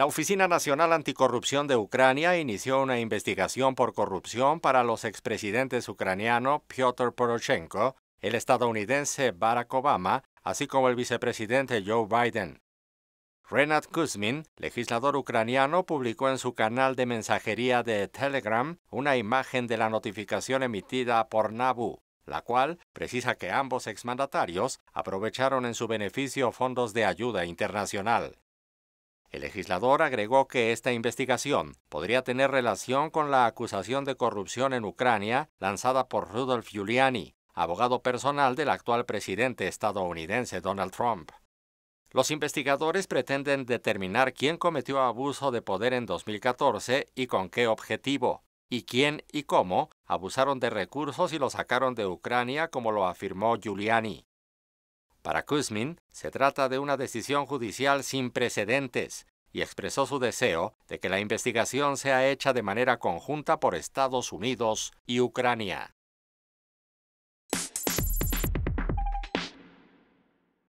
La Oficina Nacional Anticorrupción de Ucrania inició una investigación por corrupción para los expresidentes ucraniano Pyotr Poroshenko, el estadounidense Barack Obama, así como el vicepresidente Joe Biden. Renat Kuzmin, legislador ucraniano, publicó en su canal de mensajería de Telegram una imagen de la notificación emitida por Nabu, la cual precisa que ambos exmandatarios aprovecharon en su beneficio fondos de ayuda internacional. El legislador agregó que esta investigación podría tener relación con la acusación de corrupción en Ucrania lanzada por Rudolf Giuliani, abogado personal del actual presidente estadounidense Donald Trump. Los investigadores pretenden determinar quién cometió abuso de poder en 2014 y con qué objetivo, y quién y cómo abusaron de recursos y lo sacaron de Ucrania como lo afirmó Giuliani. Para Kuzmin, se trata de una decisión judicial sin precedentes y expresó su deseo de que la investigación sea hecha de manera conjunta por Estados Unidos y Ucrania.